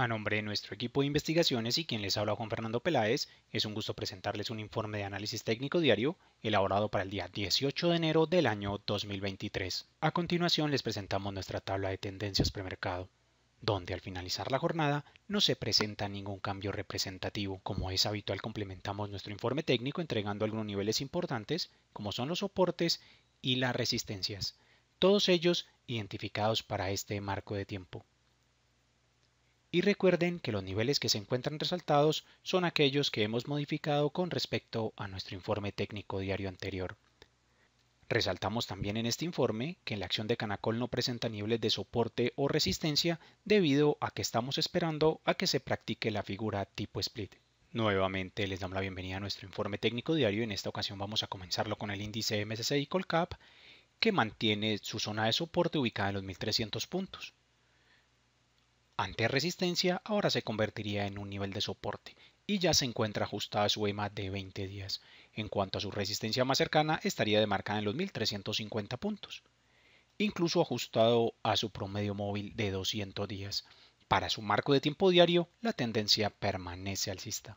A nombre de nuestro equipo de investigaciones y quien les habla Juan Fernando Peláez, es un gusto presentarles un informe de análisis técnico diario elaborado para el día 18 de enero del año 2023. A continuación les presentamos nuestra tabla de tendencias premercado, donde al finalizar la jornada no se presenta ningún cambio representativo. Como es habitual complementamos nuestro informe técnico entregando algunos niveles importantes como son los soportes y las resistencias, todos ellos identificados para este marco de tiempo y recuerden que los niveles que se encuentran resaltados son aquellos que hemos modificado con respecto a nuestro informe técnico diario anterior. Resaltamos también en este informe que la acción de Canacol no presenta niveles de soporte o resistencia debido a que estamos esperando a que se practique la figura tipo split. Nuevamente les damos la bienvenida a nuestro informe técnico diario. y En esta ocasión vamos a comenzarlo con el índice MSCI Colcap que mantiene su zona de soporte ubicada en los 1300 puntos. Ante resistencia, ahora se convertiría en un nivel de soporte y ya se encuentra ajustada a su EMA de 20 días. En cuanto a su resistencia más cercana, estaría demarcada en los 1350 puntos, incluso ajustado a su promedio móvil de 200 días. Para su marco de tiempo diario, la tendencia permanece alcista.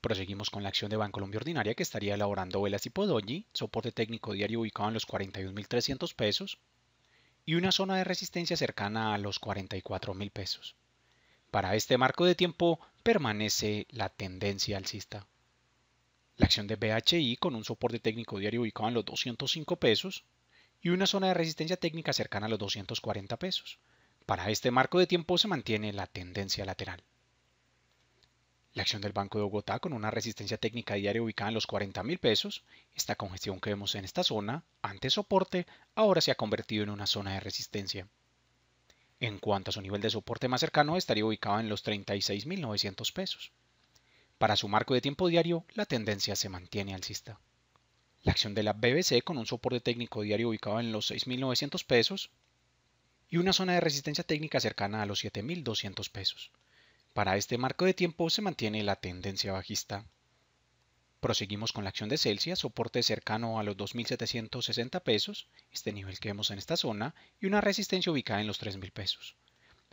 Proseguimos con la acción de Bancolombia Ordinaria que estaría elaborando velas tipo Doji, soporte técnico diario ubicado en los 41.300 pesos, y una zona de resistencia cercana a los 44 mil pesos. Para este marco de tiempo permanece la tendencia alcista. La acción de BHI con un soporte técnico diario ubicado en los 205 pesos y una zona de resistencia técnica cercana a los 240 pesos. Para este marco de tiempo se mantiene la tendencia lateral. La acción del Banco de Bogotá con una resistencia técnica diaria ubicada en los $40,000, pesos, esta congestión que vemos en esta zona, ante soporte, ahora se ha convertido en una zona de resistencia. En cuanto a su nivel de soporte más cercano, estaría ubicado en los 36.900 pesos. Para su marco de tiempo diario, la tendencia se mantiene alcista. La acción de la BBC con un soporte técnico diario ubicado en los 6.900 pesos y una zona de resistencia técnica cercana a los 7.200 pesos. Para este marco de tiempo se mantiene la tendencia bajista. Proseguimos con la acción de Celsius, soporte cercano a los 2.760 pesos, este nivel que vemos en esta zona, y una resistencia ubicada en los 3.000 pesos.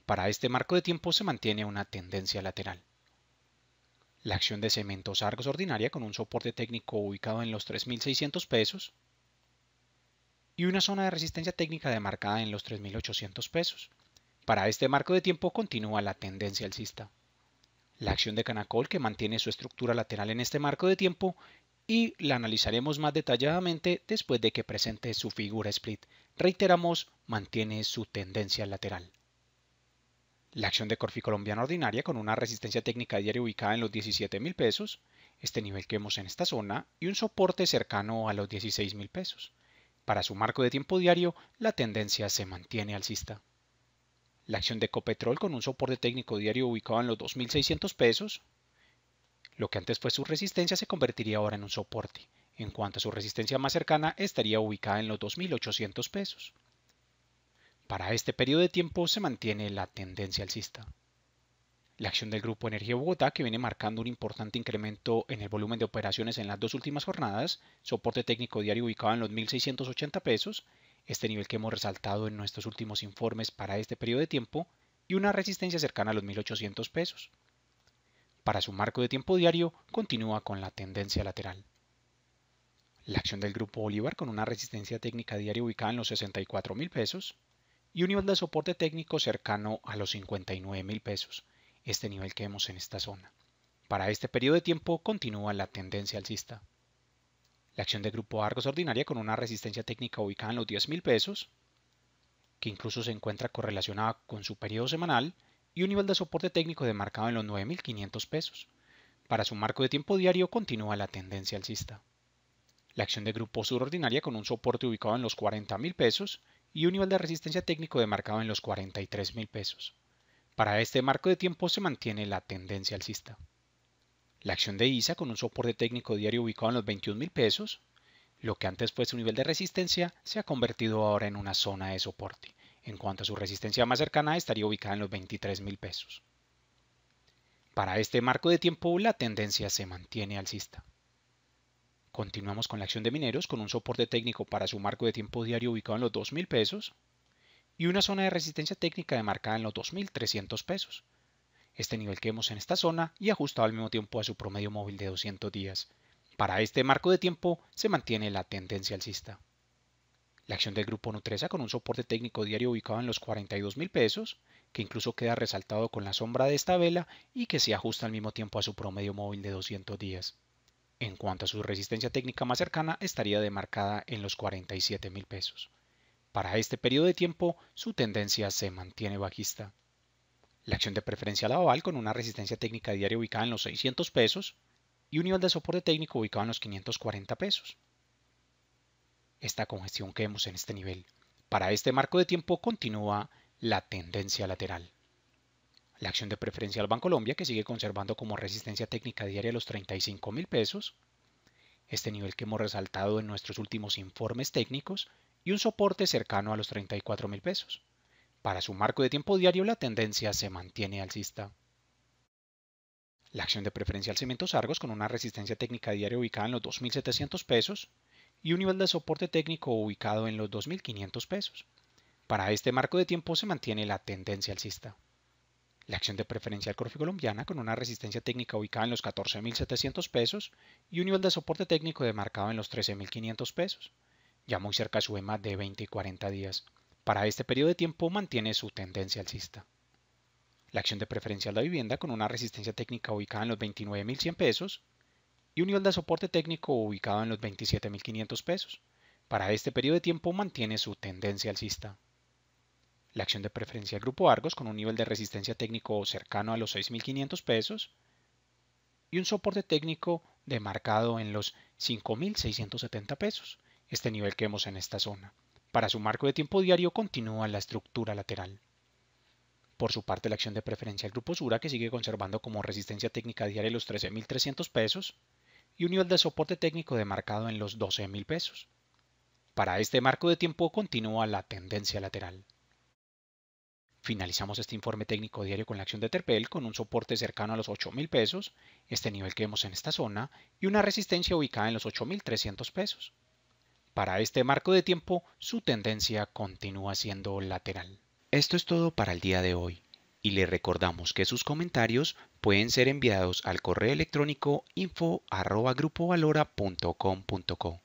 Para este marco de tiempo se mantiene una tendencia lateral. La acción de cementos Argos ordinaria con un soporte técnico ubicado en los 3.600 pesos y una zona de resistencia técnica demarcada en los 3.800 pesos. Para este marco de tiempo continúa la tendencia alcista. La acción de Canacol que mantiene su estructura lateral en este marco de tiempo y la analizaremos más detalladamente después de que presente su figura split. Reiteramos, mantiene su tendencia lateral. La acción de Corfi Colombiana Ordinaria con una resistencia técnica diaria ubicada en los 17 mil pesos, este nivel que vemos en esta zona, y un soporte cercano a los $16,000. mil pesos. Para su marco de tiempo diario, la tendencia se mantiene alcista. La acción de Copetrol con un soporte técnico diario ubicado en los 2.600 pesos, lo que antes fue su resistencia se convertiría ahora en un soporte. En cuanto a su resistencia más cercana, estaría ubicada en los 2.800 pesos. Para este periodo de tiempo se mantiene la tendencia alcista. La acción del Grupo Energía Bogotá, que viene marcando un importante incremento en el volumen de operaciones en las dos últimas jornadas, soporte técnico diario ubicado en los 1.680 pesos, este nivel que hemos resaltado en nuestros últimos informes para este periodo de tiempo y una resistencia cercana a los 1800 pesos. Para su marco de tiempo diario continúa con la tendencia lateral. La acción del grupo Bolívar con una resistencia técnica diaria ubicada en los 64 mil pesos y un nivel de soporte técnico cercano a los 59 mil pesos, este nivel que vemos en esta zona. Para este periodo de tiempo continúa la tendencia alcista. La acción de grupo Argos ordinaria con una resistencia técnica ubicada en los $10,000, pesos, que incluso se encuentra correlacionada con su periodo semanal, y un nivel de soporte técnico demarcado en los 9.500 pesos. Para su marco de tiempo diario continúa la tendencia alcista. La acción de grupo sur ordinaria con un soporte ubicado en los 40.000 pesos y un nivel de resistencia técnico demarcado en los 43.000 pesos. Para este marco de tiempo se mantiene la tendencia alcista. La acción de ISA con un soporte técnico diario ubicado en los 21,000 pesos, lo que antes fue su nivel de resistencia, se ha convertido ahora en una zona de soporte. En cuanto a su resistencia más cercana, estaría ubicada en los 23,000 pesos. Para este marco de tiempo, la tendencia se mantiene alcista. Continuamos con la acción de mineros con un soporte técnico para su marco de tiempo diario ubicado en los 2.000 pesos y una zona de resistencia técnica demarcada en los 2.300 pesos, este nivel que hemos en esta zona y ajustado al mismo tiempo a su promedio móvil de 200 días. Para este marco de tiempo se mantiene la tendencia alcista. La acción del grupo Nutresa con un soporte técnico diario ubicado en los 42 mil pesos, que incluso queda resaltado con la sombra de esta vela y que se ajusta al mismo tiempo a su promedio móvil de 200 días. En cuanto a su resistencia técnica más cercana, estaría demarcada en los 47 mil pesos. Para este periodo de tiempo, su tendencia se mantiene bajista. La acción de Preferencia aval con una resistencia técnica diaria ubicada en los 600 pesos y un nivel de soporte técnico ubicado en los 540 pesos. Esta congestión que vemos en este nivel para este marco de tiempo continúa la tendencia lateral. La acción de Preferencia banco Colombia que sigue conservando como resistencia técnica diaria los 35 mil pesos, este nivel que hemos resaltado en nuestros últimos informes técnicos y un soporte cercano a los 34 mil pesos. Para su marco de tiempo diario la tendencia se mantiene alcista. La acción de preferencia al Cementos Argos con una resistencia técnica diaria ubicada en los 2.700 pesos y un nivel de soporte técnico ubicado en los 2.500 pesos. Para este marco de tiempo se mantiene la tendencia alcista. La acción de preferencial Corfi Colombiana con una resistencia técnica ubicada en los 14.700 pesos y un nivel de soporte técnico demarcado en los 13.500 pesos, ya muy cerca e a su EMA de 20 y 40 días para este periodo de tiempo mantiene su tendencia alcista. La acción de preferencia a la vivienda con una resistencia técnica ubicada en los 29.100 pesos y un nivel de soporte técnico ubicado en los 27.500 pesos. Para este periodo de tiempo mantiene su tendencia alcista. La acción de preferencia al grupo Argos con un nivel de resistencia técnico cercano a los 6.500 pesos y un soporte técnico demarcado en los 5.670 pesos, este nivel que vemos en esta zona. Para su marco de tiempo diario continúa la estructura lateral. Por su parte, la acción de preferencia del grupo Sura, que sigue conservando como resistencia técnica diaria los 13.300 pesos, y un nivel de soporte técnico demarcado en los 12.000 pesos. Para este marco de tiempo continúa la tendencia lateral. Finalizamos este informe técnico diario con la acción de Terpel con un soporte cercano a los 8.000 pesos, este nivel que vemos en esta zona, y una resistencia ubicada en los 8.300 pesos. Para este marco de tiempo, su tendencia continúa siendo lateral. Esto es todo para el día de hoy y le recordamos que sus comentarios pueden ser enviados al correo electrónico info@grupovalora.com.co.